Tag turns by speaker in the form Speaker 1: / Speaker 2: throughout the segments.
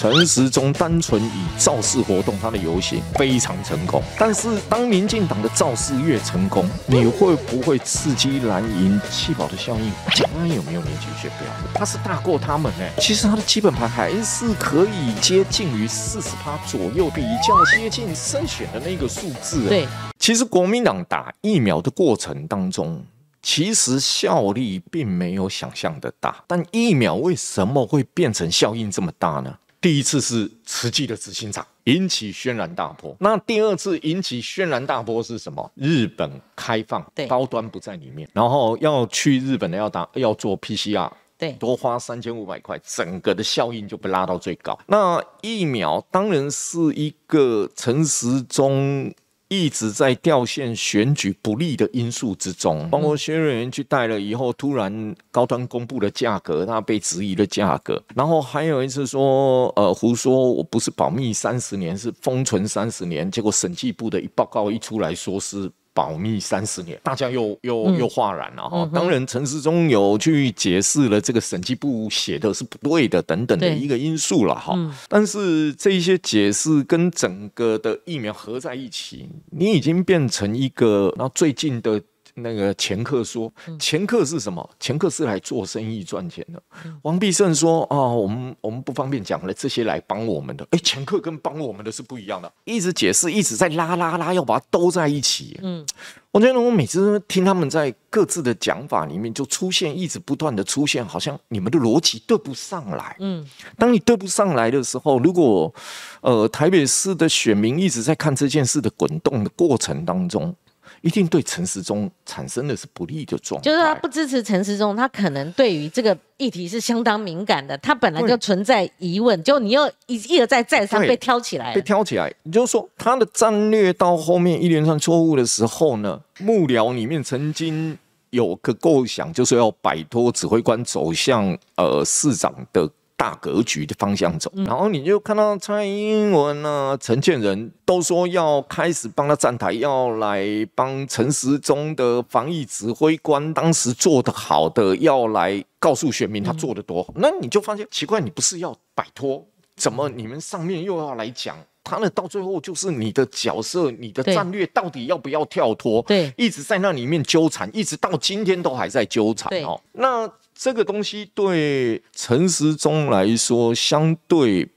Speaker 1: 陈时中单纯以造势活动，他的游行非常成功。但是，当民进党的造势越成功，你会不会刺激蓝营弃保的效应？台湾有没有年纪雪飙？他是大过他们呢？其实他的基本盘还是可以接近于四十趴左右，比较接近胜选的那个数字。对，其实国民党打疫苗的过程当中，其实效力并没有想象的大。但疫苗为什么会变成效应这么大呢？第一次是慈济的执行长引起轩然大波，那第二次引起轩然大波是什么？日本开放，高端不在里面，然后要去日本的要打要做 PCR，对多花三千五百块，整个的效应就被拉到最高。那疫苗当然是一个陈时中。一直在掉线，选举不利的因素之中，包括薛瑞元去带了以后，突然高端公布的价格，那被质疑的价格，然后还有一次说，呃，胡说我不是保密三十年，是封存三十年，结果审计部的一报告一出来，说是。保密三十年，大家又又又哗然了哈。当然，陈世忠有去解释了这个审计部写的是不对的等等的一个因素了哈。但是这一些解释跟整个的疫苗合在一起，你已经变成一个那最近的。那个前客说：“前客是什么？前客是来做生意赚钱的。”王必胜说：“哦，我们我们不方便讲了，这些来帮我们的。哎，前客跟帮我们的是不一样的。”一直解释，一直在拉拉拉，要把它兜在一起。嗯，我觉得我每次听他们在各自的讲法里面就出现，一直不断的出现，好像你们的逻辑对不上来。嗯，当你对不上来的时候，如果呃台北市的选民一直在看这件事的滚动的过程当中。一定对陈时中产生的是不利的状，就是他不支持陈时中，他可能对于这个议题是相当敏感的，他本来就存在疑问，就你又一而再再而三被挑起来，被挑起来，也就是说他的战略到后面一连串错误的时候呢，幕僚里面曾经有个构想，就是要摆脱指挥官，走向呃市长的。大格局的方向走，然后你就看到蔡英文啊、陈建仁都说要开始帮他站台，要来帮陈时中的防疫指挥官，当时做的好的要来告诉选民他做的多好。那你就发现奇怪，你不是要摆脱，怎么你们上面又要来讲他呢？到最后就是你的角色、你的战略到底要不要跳脱？对，一直在那里面纠缠，一直到今天都还在纠缠。哦。那。这个东西对陈时中来说，相对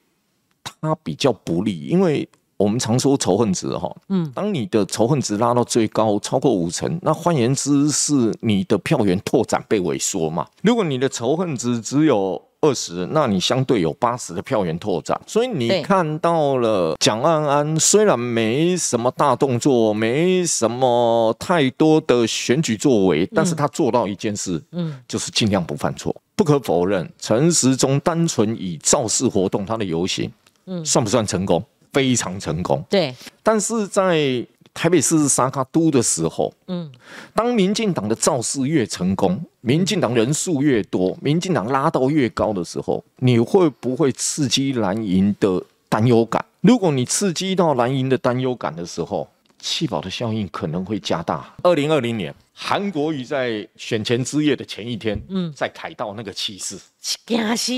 Speaker 1: 他比较不利，因为。我们常说仇恨值哈，嗯，当你的仇恨值拉到最高，超过五成，那换言之是你的票源拓展被萎缩嘛？如果你的仇恨值只有二十，那你相对有八十的票源拓展。所以你看到了，蒋安安虽然没什么大动作，没什么太多的选举作为，但是他做到一件事，嗯，就是尽量不犯错。不可否认，陈时中单纯以造势活动，他的游行，嗯，算不算成功？非常成功，对。但是在台北市沙卡都的时候，嗯，当民进党的造势越成功，民进党人数越多，民进党拉到越高的时候，你会不会刺激蓝营的担忧感？如果你刺激到蓝营的担忧感的时候，气保的效应可能会加大。二零二零年，韩国瑜在选前之夜的前一天，嗯，在台道那个气势，吓死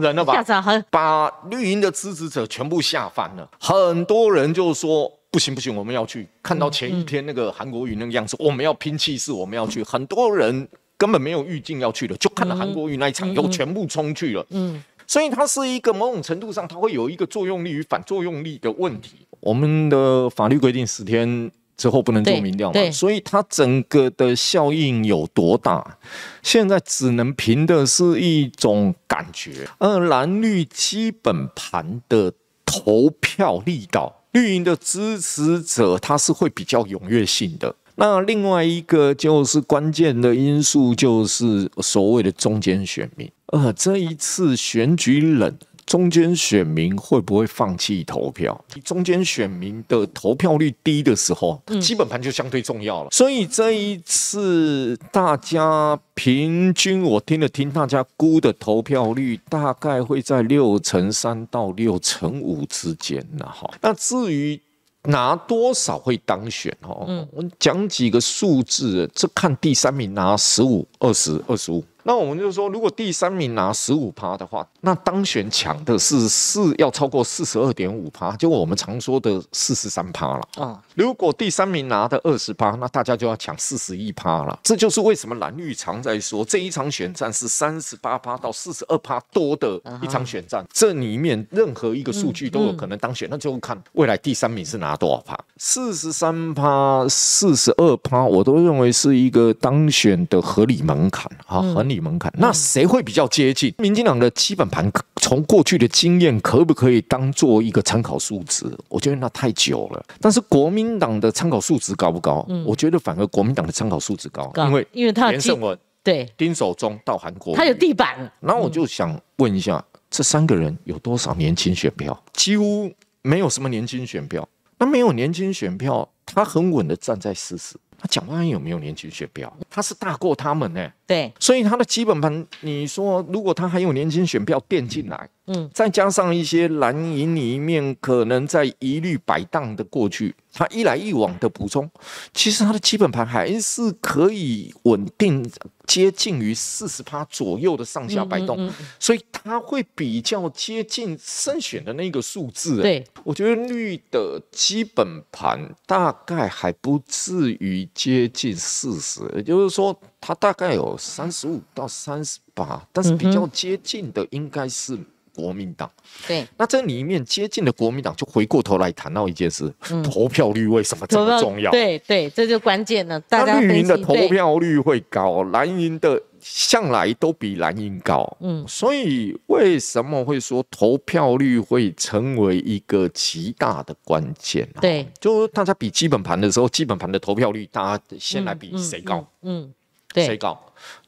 Speaker 1: 人了吧？吓死人，把绿营的支持者全部吓翻了。很多人就说：“不行不行，我们要去。”看到前一天那个韩国瑜那个样子，我们要拼气势，我们要去。很多人根本没有预定要去的，就看到韩国瑜那一场，又全部冲去了。嗯，所以它是一个某种程度上，它会有一个作用力与反作用力的问题。我们的法律规定十天之后不能做民调嘛，所以它整个的效应有多大，现在只能凭的是一种感觉。嗯，蓝绿基本盘的投票力道，绿营的支持者他是会比较踊跃性的。那另外一个就是关键的因素，就是所谓的中间选民。呃，这一次选举冷。中间选民会不会放弃投票？你中间选民的投票率低的时候，基本盘就相对重要了。所以这一次大家平均，我听了听大家估的投票率，大概会在六成三到六成五之间了哈。那至于拿多少会当选哦，我讲几个数字，这看第三名拿十五。二十二十五，那我们就说，如果第三名拿十五趴的话，那当选抢的是四，要超过四十二点五趴，就我们常说的四十三趴了啊。如果第三名拿的二十八，那大家就要抢四十一趴了。这就是为什么蓝绿常在说这一场选战是三十八趴到四十二趴多的一场选战，这里面任何一个数据都有可能当选，那就看未来第三名是拿多少趴。四十三趴、四十二趴，我都认为是一个当选的合理。门槛啊，合理门槛。那谁会比较接近？民进党的基本盘，从过去的经验，可不可以当做一个参考数值？我觉得那太久了。但是国民党的参考数值高不高？我觉得反而国民党的参考数值高，因为因为他连胜文、对丁守中到韩国，他有地板。然后我就想问一下，这三个人有多少年轻选票？几乎没有什么年轻选票。那没有年轻选票，他很稳的站在事实。他蒋万安有没有年轻选票？他是大过他们呢，对，所以他的基本盘，你说如果他还有年轻选票垫进来。嗯，再加上一些蓝营里面可能在一律摆荡的过去，它一来一往的补充，其实它的基本盘还是可以稳定接近于四十趴左右的上下摆动，所以它会比较接近胜选的那个数字。对我觉得绿的基本盘大概还不至于接近四十，也就是说它大概有三十五到三十八，但是比较接近的应该是。国民党对，那这里面接近的国民党就回过头来谈到一件事：投票率为什么这么重要？对对，这就关键了。那绿营的投票率会高，蓝营的向来都比蓝营高。嗯，所以为什么会说投票率会成为一个极大的关键？对，就大家比基本盘的时候，基本盘的投票率大家先来比谁高？嗯，谁高？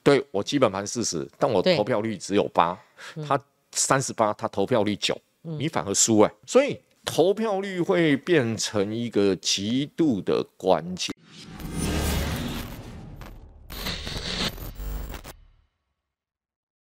Speaker 1: 对我基本盘四十，但我投票率只有八，他。三十八，他投票率九，你反而输哎，所以投票率会变成一个极度的关键。